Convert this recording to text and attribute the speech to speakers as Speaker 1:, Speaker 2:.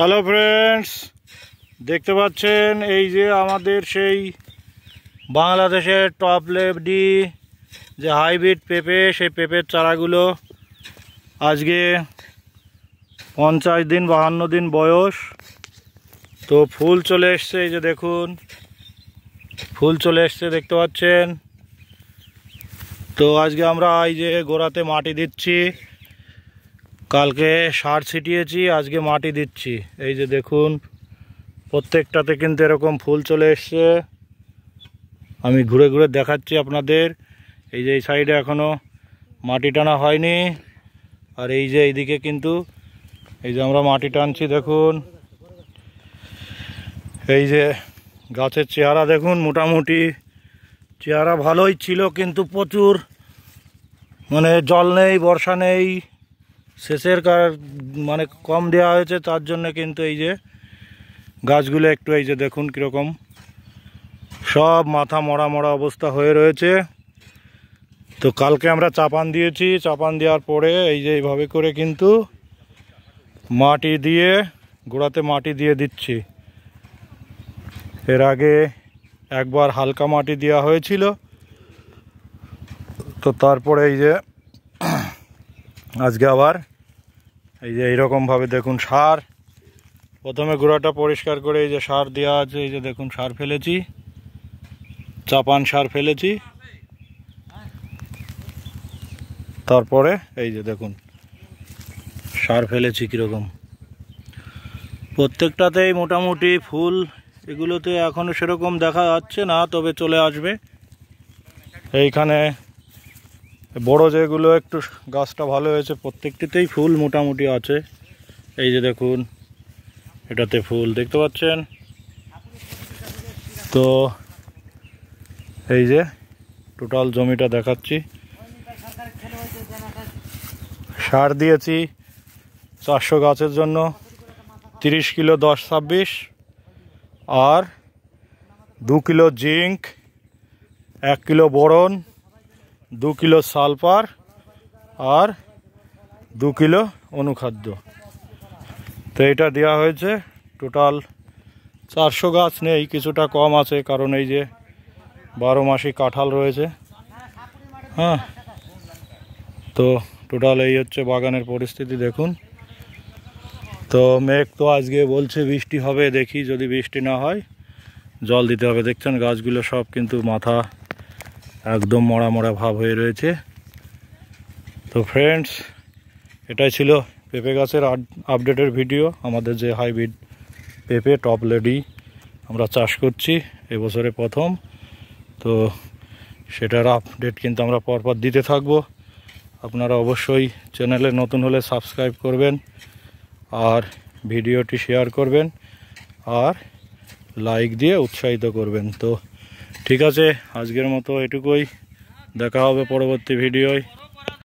Speaker 1: hello friends দেখতে পাচ্ছেন এই যে আমাদের সেই বাংলাদেশের টপ লেভডি যে হাইব্রিড পেঁপে সেই পেঁপের চারাগুলো আজকে পঞ্চাশ দিন বাহান্ন দিন বয়স তো ফুল চলে এসছে এই যে দেখুন ফুল চলে এসছে দেখতে পাচ্ছেন তো আজকে আমরা এই যে গোড়াতে মাটি দিচ্ছি কালকে সার ছিটিয়েছি আজকে মাটি দিচ্ছি এই যে দেখুন প্রত্যেকটাতে কিন্তু এরকম ফুল চলে এসছে আমি ঘুরে ঘুরে দেখাচ্ছি আপনাদের এই যে এই সাইডে এখনও মাটি টানা হয়নি আর এই যে এইদিকে কিন্তু এই যে আমরা মাটি টানছি দেখুন এই যে গাছের চেহারা দেখুন মোটামুটি চেহারা ভালোই ছিল কিন্তু প্রচুর মানে জল নেই বর্ষা নেই শেষের কার মানে কম দেওয়া হয়েছে তার জন্য কিন্তু এই যে গাছগুলো একটু এই যে দেখুন কীরকম সব মাথা মরা মরা অবস্থা হয়ে রয়েছে তো কালকে আমরা চাপান দিয়েছি চাপান দেওয়ার পরে এই যে এইভাবে করে কিন্তু মাটি দিয়ে গোড়াতে মাটি দিয়ে দিচ্ছি এর আগে একবার হালকা মাটি দেওয়া হয়েছিল তো তারপরে এই যে আজকে আবার এই যে এইরকমভাবে দেখুন সার প্রথমে গুঁড়াটা পরিষ্কার করে এই যে সার দেওয়া আছে এই যে দেখুন সার ফেলেছি চাপান সার ফেলেছি তারপরে এই যে দেখুন সার ফেলেছি কীরকম প্রত্যেকটাতেই মোটামুটি ফুল এগুলোতে এখনও সেরকম দেখা যাচ্ছে না তবে চলে আসবে এইখানে বড় যেগুলো একটু গাছটা ভালো হয়েছে প্রত্যেকটিতেই ফুল মোটামুটি আছে এই যে দেখুন এটাতে ফুল দেখতে পাচ্ছেন তো এই যে টোটাল জমিটা দেখাচ্ছি সার দিয়েছি চারশো গাছের জন্য তিরিশ কিলো দশ ছাব্বিশ আর দু কিলো জিঙ্ক এক কিলো বরণ দু কিলো সালফার আর দু কিলো অনুখাদ্য তো এটা দেওয়া হয়েছে টোটাল চারশো গাছ নেই কিছুটা কম আছে কারণ এই যে বারো মাসি কাঁঠাল রয়েছে হ্যাঁ তো টোটাল এই হচ্ছে বাগানের পরিস্থিতি দেখুন তো মেঘ তো আজকে বলছে বৃষ্টি হবে দেখি যদি বৃষ্টি না হয় জল দিতে হবে দেখছেন গাছগুলো সব কিন্তু মাথা একদম মরা মরা ভাব হয়ে রয়েছে তো ফ্রেন্ডস এটাই ছিল পেঁপে গাছের আপডেটের ভিডিও আমাদের যে হাইব্রিড পেঁপে টপ লেডি আমরা চাষ করছি এবছরে প্রথম তো সেটার আপডেট কিন্তু আমরা পরপর দিতে থাকব আপনারা অবশ্যই চ্যানেলে নতুন হলে সাবস্ক্রাইব করবেন আর ভিডিওটি শেয়ার করবেন আর লাইক দিয়ে উৎসাহিত করবেন তো ঠিক আছে আজকের মতো এটুকুই দেখা হবে পরবর্তী ভিডিওয়